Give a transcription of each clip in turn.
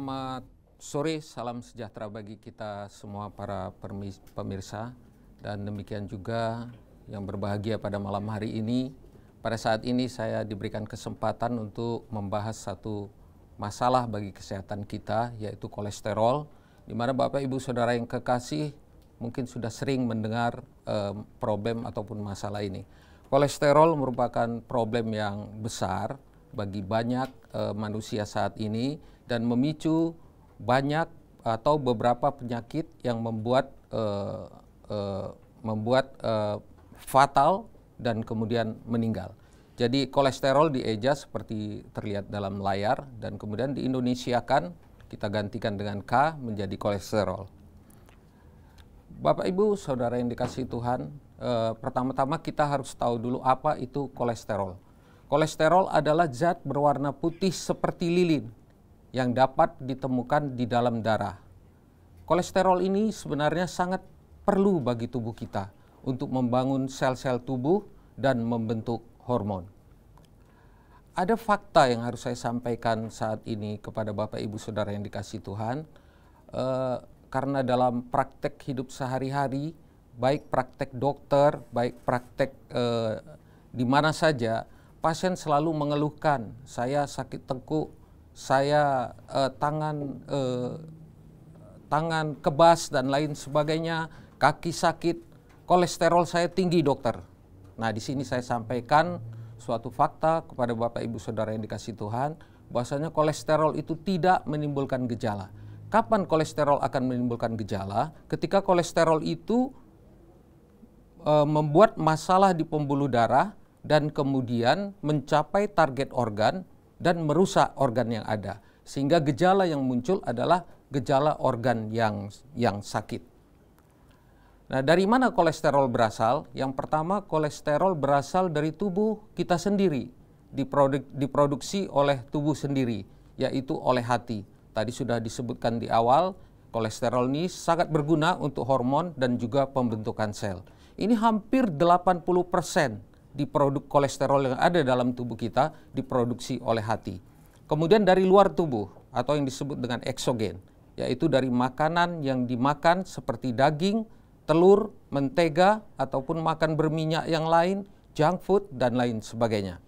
Selamat sore, salam sejahtera bagi kita semua para pemirsa dan demikian juga yang berbahagia pada malam hari ini. Pada saat ini saya diberikan kesempatan untuk membahas satu masalah bagi kesehatan kita yaitu kolesterol di mana Bapak Ibu Saudara yang kekasih mungkin sudah sering mendengar eh, problem ataupun masalah ini. Kolesterol merupakan problem yang besar bagi banyak uh, manusia saat ini dan memicu banyak atau beberapa penyakit yang membuat uh, uh, membuat uh, fatal dan kemudian meninggal. Jadi kolesterol di EJA seperti terlihat dalam layar dan kemudian di Indonesia kan kita gantikan dengan K menjadi kolesterol. Bapak Ibu, saudara yang dikasih Tuhan, eh, pertama-tama kita harus tahu dulu apa itu kolesterol Kolesterol adalah zat berwarna putih seperti lilin yang dapat ditemukan di dalam darah. Kolesterol ini sebenarnya sangat perlu bagi tubuh kita untuk membangun sel-sel tubuh dan membentuk hormon. Ada fakta yang harus saya sampaikan saat ini kepada Bapak Ibu Saudara yang dikasih Tuhan, e, karena dalam praktek hidup sehari-hari, baik praktek dokter, baik praktek e, di mana saja, pasien selalu mengeluhkan saya sakit tengkuk, saya eh, tangan eh, tangan kebas dan lain sebagainya, kaki sakit, kolesterol saya tinggi dokter. Nah di sini saya sampaikan suatu fakta kepada bapak ibu saudara yang dikasih Tuhan, bahwasanya kolesterol itu tidak menimbulkan gejala. Kapan kolesterol akan menimbulkan gejala? Ketika kolesterol itu e, membuat masalah di pembuluh darah dan kemudian mencapai target organ dan merusak organ yang ada sehingga gejala yang muncul adalah gejala organ yang yang sakit. Nah, dari mana kolesterol berasal? Yang pertama, kolesterol berasal dari tubuh kita sendiri, diproduk, diproduksi oleh tubuh sendiri, yaitu oleh hati. Tadi sudah disebutkan di awal, kolesterol ini sangat berguna untuk hormon dan juga pembentukan sel. Ini hampir 80% di produk kolesterol yang ada dalam tubuh kita diproduksi oleh hati. Kemudian dari luar tubuh atau yang disebut dengan eksogen, yaitu dari makanan yang dimakan seperti daging, telur, mentega ataupun makan berminyak yang lain, junk food dan lain sebagainya.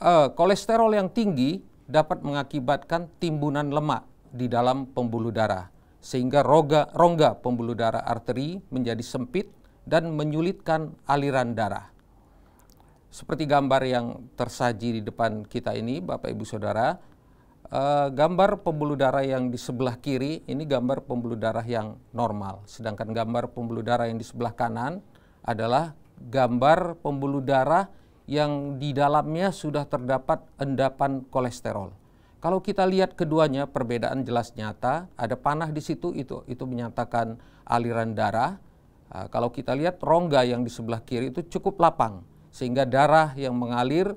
Uh, kolesterol yang tinggi dapat mengakibatkan timbunan lemak di dalam pembuluh darah sehingga rongga pembuluh darah arteri menjadi sempit dan menyulitkan aliran darah. Seperti gambar yang tersaji di depan kita ini, Bapak Ibu Saudara, eh, gambar pembuluh darah yang di sebelah kiri ini gambar pembuluh darah yang normal, sedangkan gambar pembuluh darah yang di sebelah kanan adalah gambar pembuluh darah yang di dalamnya sudah terdapat endapan kolesterol. Kalau kita lihat keduanya perbedaan jelas nyata, ada panah di situ itu itu menyatakan aliran darah, Ah, kalau kita lihat rongga yang di sebelah kiri itu cukup lapang sehingga darah yang mengalir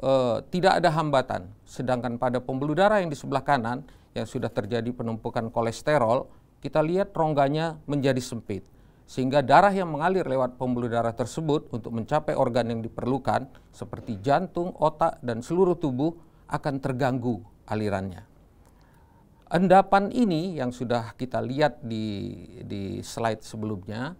e, tidak ada hambatan. Sedangkan pada pembuluh darah yang di sebelah kanan yang sudah terjadi penumpukan kolesterol, kita lihat rongganya menjadi sempit. Sehingga darah yang mengalir lewat pembuluh darah tersebut untuk mencapai organ yang diperlukan seperti jantung, otak dan seluruh tubuh akan terganggu alirannya. Endapan ini yang sudah kita lihat di, di slide sebelumnya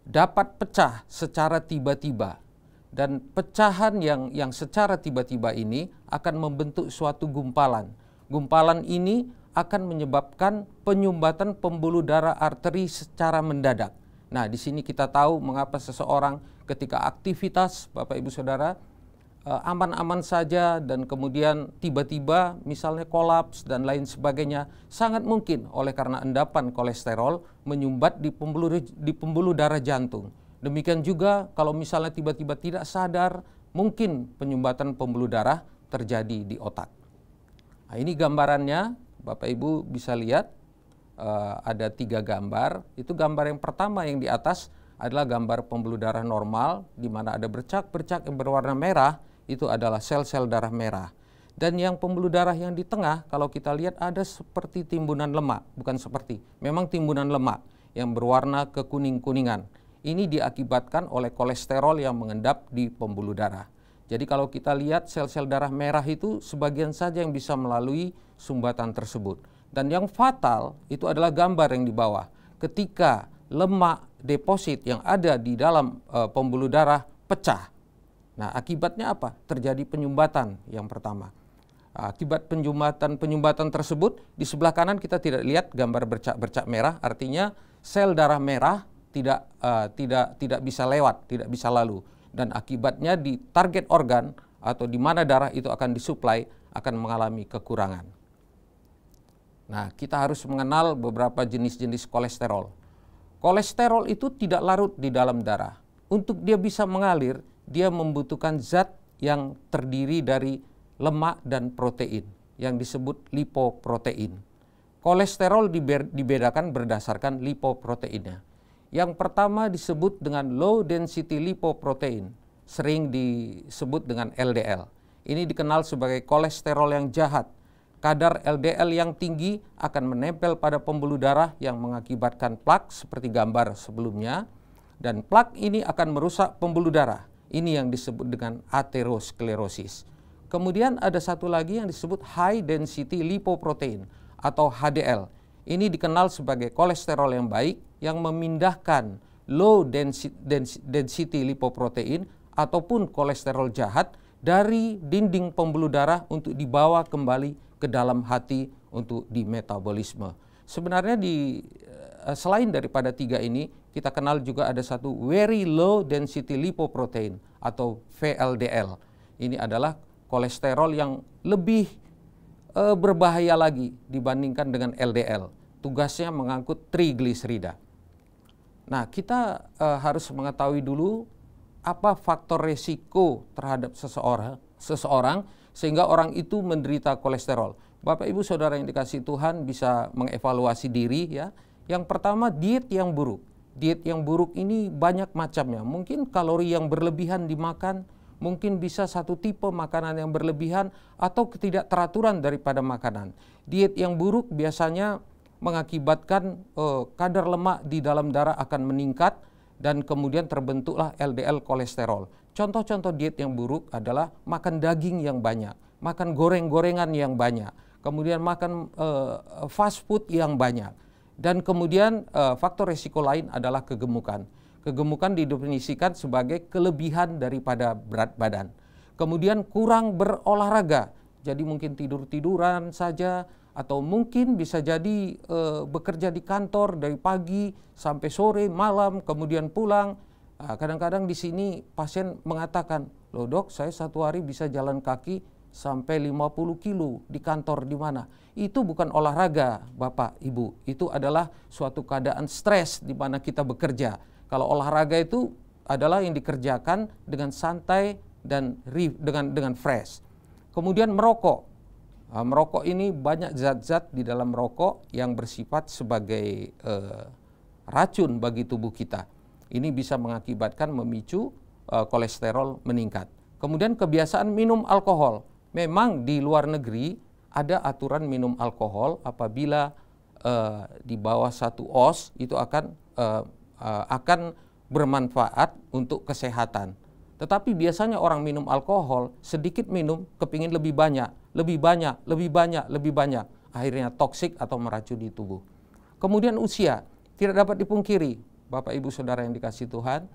dapat pecah secara tiba-tiba dan pecahan yang yang secara tiba-tiba ini akan membentuk suatu gumpalan. Gumpalan ini akan menyebabkan penyumbatan pembuluh darah arteri secara mendadak. Nah, di sini kita tahu mengapa seseorang ketika aktivitas Bapak Ibu Saudara Eh, aman-aman saja dan kemudian tiba-tiba misalnya kolaps dan lain sebagainya sangat mungkin oleh karena endapan kolesterol menyumbat di pembuluh di pembuluh darah jantung. Demikian juga kalau misalnya tiba-tiba tidak sadar mungkin penyumbatan pembuluh darah terjadi di otak. Nah, ini gambarannya Bapak Ibu bisa lihat uh, ada tiga gambar. Itu gambar yang pertama yang di atas adalah gambar pembuluh darah normal di mana ada bercak-bercak yang berwarna merah itu adalah sel-sel darah merah. Dan yang pembuluh darah yang di tengah kalau kita lihat ada seperti timbunan lemak, bukan seperti, memang timbunan lemak yang berwarna kekuning-kuningan. Ini diakibatkan oleh kolesterol yang mengendap di pembuluh darah. Jadi kalau kita lihat sel-sel darah merah itu sebagian saja yang bisa melalui sumbatan tersebut. Dan yang fatal itu adalah gambar yang di bawah. Ketika lemak deposit yang ada di dalam e, pembuluh darah pecah, Nah, akibatnya apa? Terjadi penyumbatan yang pertama. Akibat penyumbatan-penyumbatan tersebut, di sebelah kanan kita tidak lihat gambar bercak-bercak merah, artinya sel darah merah tidak uh, tidak tidak bisa lewat, tidak bisa lalu. Dan akibatnya di target organ atau di mana darah itu akan disuplai akan mengalami kekurangan. Nah, kita harus mengenal beberapa jenis-jenis kolesterol. Kolesterol itu tidak larut di dalam darah. Untuk dia bisa mengalir, dia membutuhkan zat yang terdiri dari lemak dan protein yang disebut lipoprotein. Kolesterol dibedakan berdasarkan lipoproteinnya. Yang pertama disebut dengan low density lipoprotein, sering disebut dengan LDL. Ini dikenal sebagai kolesterol yang jahat. Kadar LDL yang tinggi akan menempel pada pembuluh darah yang mengakibatkan plak seperti gambar sebelumnya dan plak ini akan merusak pembuluh darah ini yang disebut dengan aterosklerosis. Kemudian ada satu lagi yang disebut high density lipoprotein atau HDL. Ini dikenal sebagai kolesterol yang baik yang memindahkan low density lipoprotein ataupun kolesterol jahat dari dinding pembuluh darah untuk dibawa kembali ke dalam hati untuk dimetabolisme. Sebenarnya di eh, selain daripada tiga ini, kita kenal juga ada satu very low density lipoprotein atau VLDL. Ini adalah kolesterol yang lebih e, berbahaya lagi dibandingkan dengan LDL. Tugasnya mengangkut trigliserida. Nah, kita e, harus mengetahui dulu apa faktor resiko terhadap seseorang seseorang sehingga orang itu menderita kolesterol. Bapak Ibu Saudara yang dikasih Tuhan bisa mengevaluasi diri ya. Yang pertama diet yang buruk diet yang buruk ini banyak macamnya. Mungkin kalori yang berlebihan dimakan, mungkin bisa satu tipe makanan yang berlebihan atau ketidakteraturan daripada makanan. Diet yang buruk biasanya mengakibatkan eh, kadar lemak di dalam darah akan meningkat dan kemudian terbentuklah LDL kolesterol. Contoh-contoh diet yang buruk adalah makan daging yang banyak, makan goreng-gorengan yang banyak, kemudian makan eh, fast food yang banyak. Dan kemudian uh, faktor risiko lain adalah kegemukan. Kegemukan didefinisikan sebagai kelebihan daripada berat badan. Kemudian kurang berolahraga, jadi mungkin tidur-tiduran saja atau mungkin bisa jadi e, bekerja di kantor dari pagi sampai sore, malam, kemudian pulang. Ah, kadang-kadang nah, di sini pasien mengatakan, loh dok, saya satu hari bisa jalan kaki sampai 50 kilo di kantor di mana. Itu bukan olahraga, Bapak, Ibu. Itu adalah suatu keadaan stres di mana kita bekerja. Kalau olahraga itu adalah yang dikerjakan dengan santai dan dengan dengan fresh. Kemudian merokok. Ah, merokok ini banyak zat-zat di dalam rokok yang bersifat sebagai eh, racun bagi tubuh kita. Ini bisa mengakibatkan memicu eh, kolesterol meningkat. Kemudian kebiasaan minum alkohol memang di luar negeri ada aturan minum alkohol apabila uh, di bawah satu os itu akan uh, uh, akan bermanfaat untuk kesehatan. Tetapi biasanya orang minum alkohol sedikit minum kepingin lebih banyak, lebih banyak, lebih banyak, lebih banyak. Akhirnya toksik atau meracuni tubuh. Kemudian usia tidak dapat dipungkiri, Bapak Ibu Saudara yang dikasih Tuhan,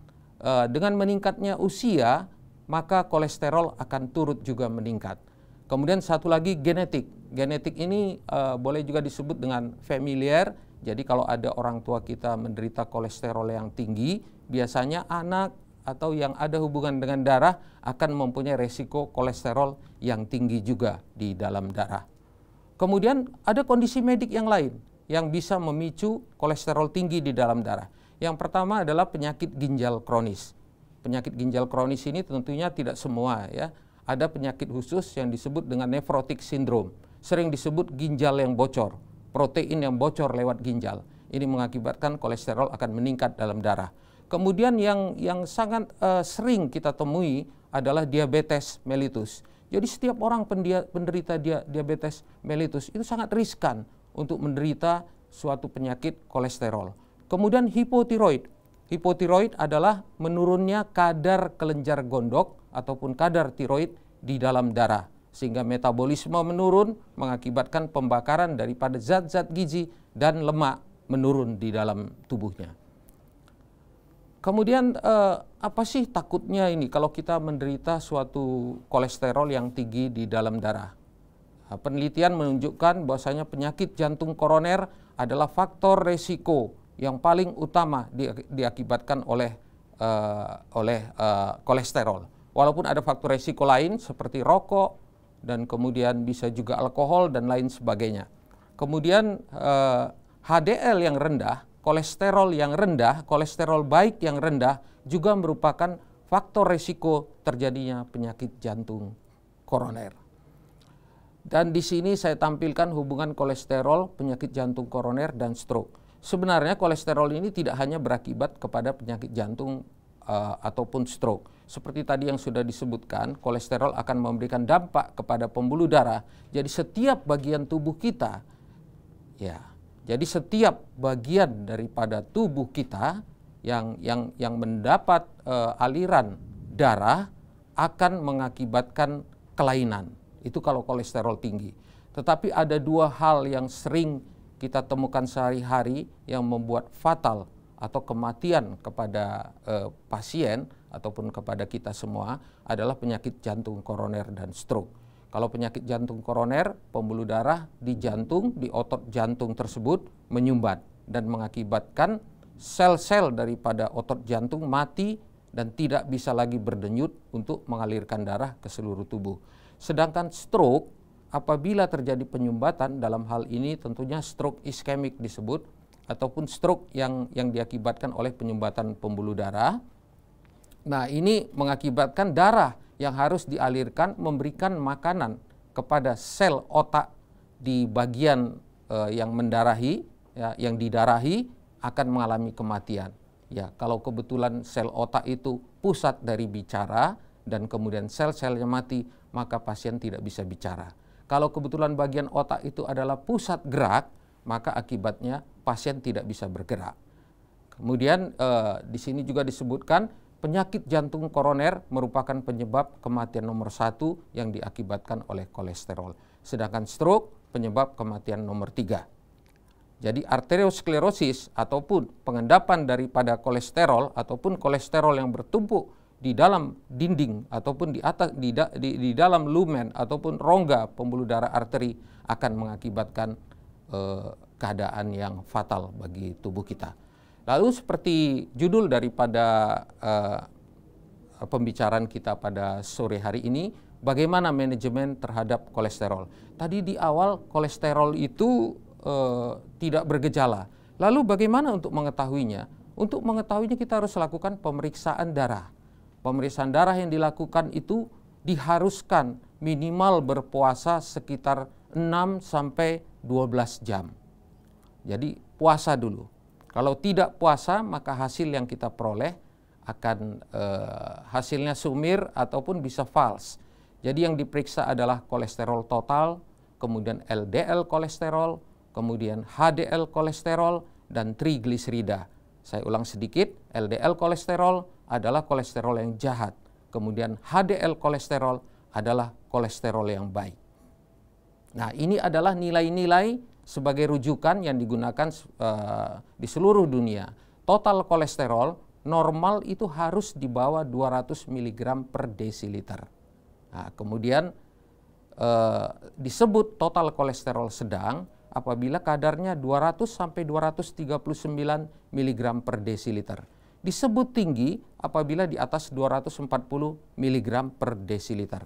dengan meningkatnya usia maka kolesterol akan turut juga meningkat. Kemudian satu lagi genetik. Genetik ini uh, boleh juga disebut dengan familiar. Jadi kalau ada orang tua kita menderita kolesterol yang tinggi, biasanya anak atau yang ada hubungan dengan darah akan mempunyai resiko kolesterol yang tinggi juga di dalam darah. Kemudian ada kondisi medik yang lain yang bisa memicu kolesterol tinggi di dalam darah. Yang pertama adalah penyakit ginjal kronis. Penyakit ginjal kronis ini tentunya tidak semua ya ada penyakit khusus yang disebut dengan nefrotic syndrome. Sering disebut ginjal yang bocor, protein yang bocor lewat ginjal. Ini mengakibatkan kolesterol akan meningkat dalam darah. Kemudian yang yang sangat uh, sering kita temui adalah diabetes mellitus. Jadi setiap orang pendia, penderita dia, diabetes mellitus itu sangat riskan untuk menderita suatu penyakit kolesterol. Kemudian hipotiroid. Hipotiroid adalah menurunnya kadar kelenjar gondok ataupun kadar tiroid di dalam darah sehingga metabolisme menurun mengakibatkan pembakaran daripada zat-zat gizi dan lemak menurun di dalam tubuhnya. Kemudian eh, apa sih takutnya ini kalau kita menderita suatu kolesterol yang tinggi di dalam darah? Eh, penelitian menunjukkan bahwasanya penyakit jantung koroner adalah faktor resiko yang paling utama diakibatkan oleh eh, oleh eh, kolesterol. Walaupun ada faktor resiko lain seperti rokok dan kemudian bisa juga alkohol dan lain sebagainya. Kemudian eh, HDL yang rendah, kolesterol yang rendah, kolesterol baik yang rendah juga merupakan faktor resiko terjadinya penyakit jantung koroner. Dan di sini saya tampilkan hubungan kolesterol, penyakit jantung koroner, dan stroke. Sebenarnya kolesterol ini tidak hanya berakibat kepada penyakit jantung uh, ataupun stroke seperti tadi yang sudah disebutkan, kolesterol akan memberikan dampak kepada pembuluh darah. Jadi setiap bagian tubuh kita ya. Jadi setiap bagian daripada tubuh kita yang yang yang mendapat uh, aliran darah akan mengakibatkan kelainan. Itu kalau kolesterol tinggi. Tetapi ada dua hal yang sering kita temukan sehari-hari yang membuat fatal atau kematian kepada uh, pasien ataupun kepada kita semua adalah penyakit jantung koroner dan stroke. Kalau penyakit jantung koroner, pembuluh darah di jantung, di otot jantung tersebut menyumbat dan mengakibatkan sel-sel daripada otot jantung mati dan tidak bisa lagi berdenyut untuk mengalirkan darah ke seluruh tubuh. Sedangkan stroke apabila terjadi penyumbatan dalam hal ini tentunya stroke iskemik disebut ataupun stroke yang yang diakibatkan oleh penyumbatan pembuluh darah Nah, ini mengakibatkan darah yang harus dialirkan memberikan makanan kepada sel otak di bagian uh, yang mendarahi, ya, yang didarahi akan mengalami kematian. Ya, kalau kebetulan sel otak itu pusat dari bicara dan kemudian sel-selnya mati, maka pasien tidak bisa bicara. Kalau kebetulan bagian otak itu adalah pusat gerak, maka akibatnya pasien tidak bisa bergerak. Kemudian eh, di sini juga disebutkan penyakit jantung koroner merupakan penyebab kematian nomor satu yang diakibatkan oleh kolesterol. Sedangkan stroke penyebab kematian nomor tiga. Jadi arteriosklerosis ataupun pengendapan daripada kolesterol ataupun kolesterol yang bertumpuk di dalam dinding ataupun di atas di, da, di, di dalam lumen ataupun rongga pembuluh darah arteri akan mengakibatkan eh, keadaan yang fatal bagi tubuh kita. Lalu seperti judul daripada uh, pembicaraan kita pada sore hari ini, bagaimana manajemen terhadap kolesterol. Tadi di awal kolesterol itu uh, tidak bergejala. Lalu bagaimana untuk mengetahuinya? Untuk mengetahuinya kita harus lakukan pemeriksaan darah. Pemeriksaan darah yang dilakukan itu diharuskan minimal berpuasa sekitar 6 sampai 12 jam. Jadi puasa dulu. Kalau tidak puasa maka hasil yang kita peroleh akan e, hasilnya sumir ataupun bisa false. Jadi yang diperiksa adalah kolesterol total, kemudian LDL kolesterol, kemudian HDL kolesterol dan trigliserida. Saya ulang sedikit, LDL kolesterol adalah kolesterol yang jahat. Kemudian HDL kolesterol adalah kolesterol yang baik. Nah, ini adalah nilai-nilai sebagai rujukan yang digunakan uh, di seluruh dunia. Total kolesterol normal itu harus di bawah 200 mg per desiliter. Nah, kemudian eh, disebut total kolesterol sedang apabila kadarnya 200 sampai 239 mg per desiliter. Disebut tinggi apabila di atas 240 mg per desiliter.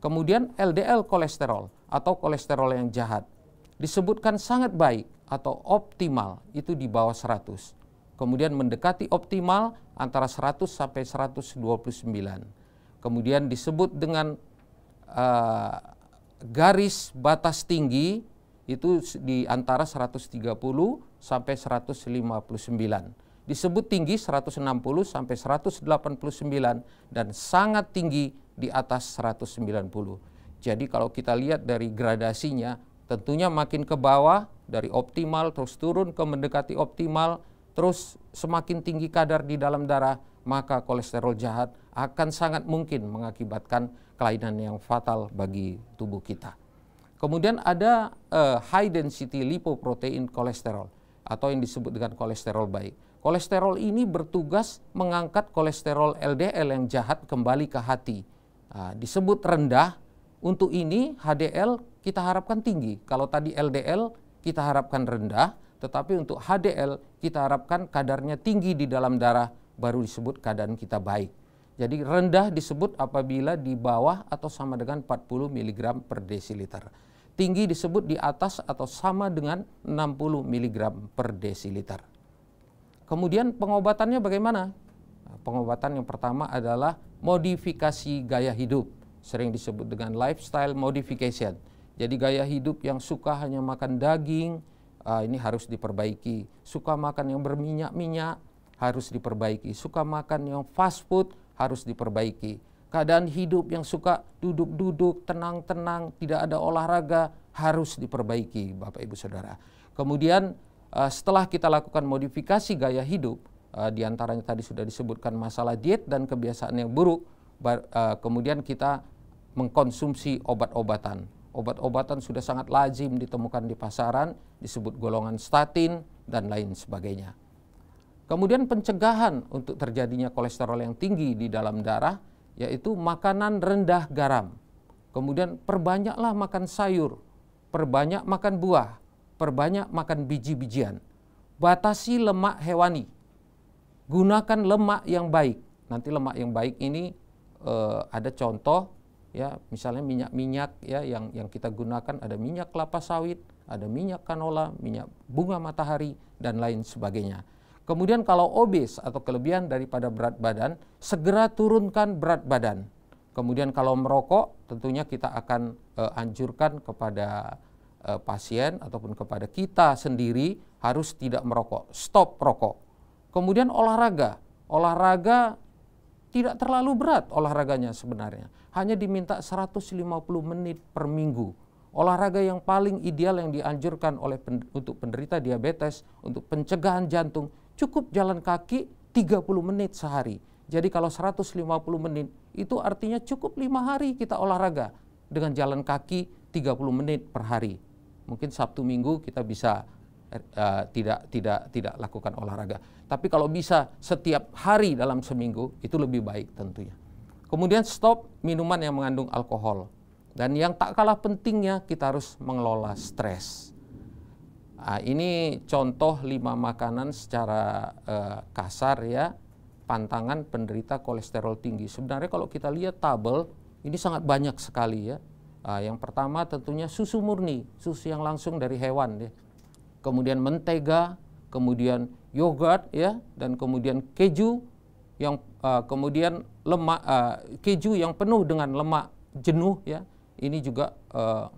Kemudian LDL kolesterol atau kolesterol yang jahat disebutkan sangat baik atau optimal itu di bawah 100. Kemudian mendekati optimal antara 100 sampai 129. Kemudian disebut dengan uh, garis batas tinggi itu di antara 130 sampai 159. Disebut tinggi 160 sampai 189 dan sangat tinggi di atas 190. Jadi kalau kita lihat dari gradasinya Tentunya makin ke bawah dari optimal terus turun ke mendekati optimal, terus semakin tinggi kadar di dalam darah, maka kolesterol jahat akan sangat mungkin mengakibatkan kelainan yang fatal bagi tubuh kita. Kemudian ada uh, high density lipoprotein kolesterol atau yang disebut dengan kolesterol baik. Kolesterol ini bertugas mengangkat kolesterol LDL yang jahat kembali ke hati. Uh, disebut rendah, untuk ini HDL kita harapkan tinggi. Kalau tadi LDL kita harapkan rendah, tetapi untuk HDL kita harapkan kadarnya tinggi di dalam darah baru disebut keadaan kita baik. Jadi rendah disebut apabila di bawah atau sama dengan 40 mg per desiliter. Tinggi disebut di atas atau sama dengan 60 mg per desiliter. Kemudian pengobatannya bagaimana? Pengobatan yang pertama adalah modifikasi gaya hidup, sering disebut dengan lifestyle modification jadi gaya hidup yang suka hanya makan daging, uh, ini harus diperbaiki. Suka makan yang berminyak-minyak, harus diperbaiki. Suka makan yang fast food, harus diperbaiki. Keadaan hidup yang suka duduk-duduk, tenang-tenang, tidak ada olahraga, harus diperbaiki, Bapak Ibu Saudara. Kemudian uh, setelah kita lakukan modifikasi gaya hidup, uh, ah, yang tadi sudah disebutkan masalah diet dan kebiasaan yang buruk, bar, uh, kemudian kita mengkonsumsi obat-obatan obat-obatan sudah sangat lazim ditemukan di pasaran, disebut golongan statin, dan lain sebagainya. Kemudian pencegahan untuk terjadinya kolesterol yang tinggi di dalam darah, yaitu makanan rendah garam. Kemudian perbanyaklah makan sayur, perbanyak makan buah, perbanyak makan biji-bijian. Batasi lemak hewani, gunakan lemak yang baik. Nanti lemak yang baik ini eh, ada contoh ya misalnya minyak-minyak ya yang yang kita gunakan ada minyak kelapa sawit, ada minyak kanola, minyak bunga matahari dan lain sebagainya. Kemudian kalau obes atau kelebihan daripada berat badan, segera turunkan berat badan. Kemudian kalau merokok, tentunya kita akan e, anjurkan kepada e, pasien ataupun kepada kita sendiri harus tidak merokok, stop rokok. Kemudian olahraga, olahraga tidak terlalu berat olahraganya sebenarnya. Hanya diminta 150 menit per minggu. Olahraga yang paling ideal yang dianjurkan oleh pen, untuk penderita diabetes, untuk pencegahan jantung, cukup jalan kaki 30 menit sehari. Jadi kalau 150 menit itu artinya cukup lima hari kita olahraga dengan jalan kaki 30 menit per hari. Mungkin Sabtu Minggu kita bisa uh, tidak tidak tidak lakukan olahraga. Tapi kalau bisa setiap hari dalam seminggu itu lebih baik tentunya. Kemudian stop minuman yang mengandung alkohol. Dan yang tak kalah pentingnya kita harus mengelola stres. Nah, ini contoh lima makanan secara uh, kasar ya pantangan penderita kolesterol tinggi. Sebenarnya kalau kita lihat tabel ini sangat banyak sekali ya. Uh, yang pertama tentunya susu murni, susu yang langsung dari hewan ya kemudian mentega, kemudian yogurt ya dan kemudian keju yang uh, kemudian lemak uh, keju yang penuh dengan lemak jenuh ya ini juga uh,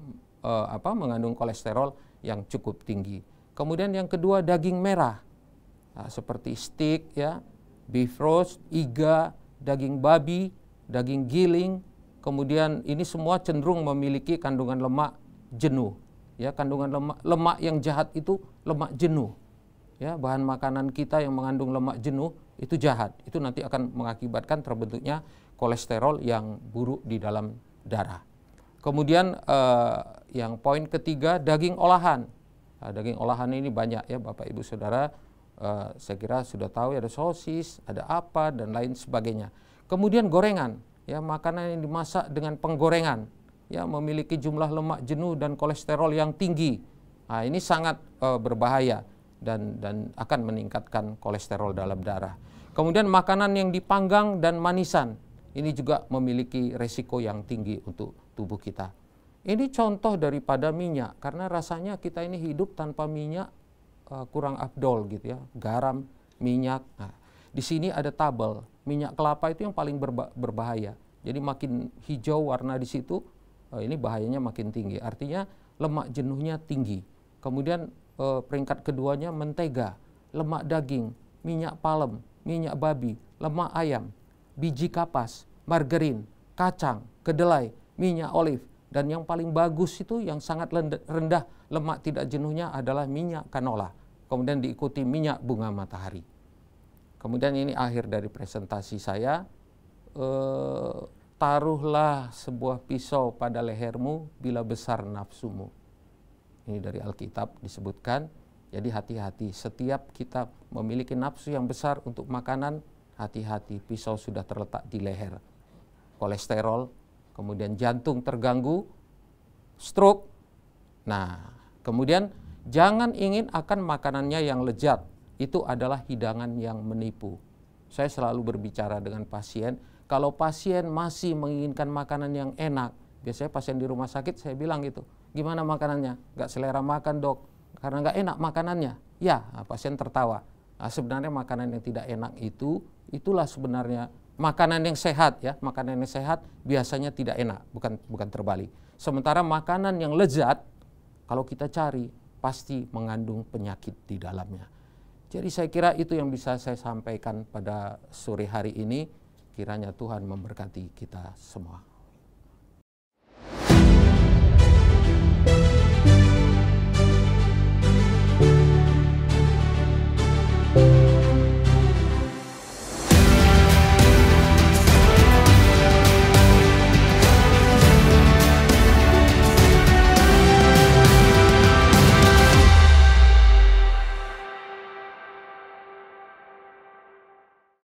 uh, apa mengandung kolesterol yang cukup tinggi. Kemudian yang kedua daging merah nah, seperti steak ya, beef roast, iga, daging babi, daging giling, kemudian ini semua cenderung memiliki kandungan lemak jenuh ya kandungan lemak lemak yang jahat itu lemak jenuh ya bahan makanan kita yang mengandung lemak jenuh itu jahat itu nanti akan mengakibatkan terbentuknya kolesterol yang buruk di dalam darah kemudian eh, yang poin ketiga daging olahan nah, daging olahan ini banyak ya bapak ibu saudara eh, saya kira sudah tahu ya, ada sosis ada apa dan lain sebagainya kemudian gorengan ya makanan yang dimasak dengan penggorengan ya memiliki jumlah lemak jenuh dan kolesterol yang tinggi. Nah, ini sangat uh, berbahaya dan dan akan meningkatkan kolesterol dalam darah. Kemudian makanan yang dipanggang dan manisan ini juga memiliki resiko yang tinggi untuk tubuh kita. Ini contoh daripada minyak karena rasanya kita ini hidup tanpa minyak uh, kurang abdol gitu ya, garam, minyak. Nah, di sini ada tabel minyak kelapa itu yang paling berba berbahaya. Jadi makin hijau warna di situ Eh, ini bahayanya makin tinggi. Artinya lemak jenuhnya tinggi. Kemudian uh, peringkat keduanya mentega, lemak daging, minyak palem, minyak babi, lemak ayam, biji kapas, margarin, kacang, kedelai, minyak olive. Dan yang paling bagus itu yang sangat rendah lemak tidak jenuhnya adalah minyak kanola. Kemudian diikuti minyak bunga matahari. Kemudian ini akhir dari presentasi saya. Uh, taruhlah sebuah pisau pada lehermu bila besar nafsumu. Ini dari Alkitab disebutkan. Jadi hati-hati, setiap kita memiliki nafsu yang besar untuk makanan, hati-hati pisau sudah terletak di leher. Kolesterol, kemudian jantung terganggu, stroke. Nah, kemudian jangan ingin akan makanannya yang lezat. Itu adalah hidangan yang menipu. Saya selalu berbicara dengan pasien, kalau pasien masih menginginkan makanan yang enak, biasanya pasien di rumah sakit saya bilang gitu, gimana makanannya? Gak selera makan dok, karena gak enak makanannya. Ya, ah, pasien tertawa. Nah, sebenarnya makanan yang tidak enak itu, itulah sebenarnya makanan yang sehat ya, makanan yang sehat biasanya tidak enak, bukan bukan terbalik. Sementara makanan yang lezat, kalau kita cari pasti mengandung penyakit di dalamnya. Jadi saya kira itu yang bisa saya sampaikan pada sore hari ini. Kiranya Tuhan memberkati kita semua.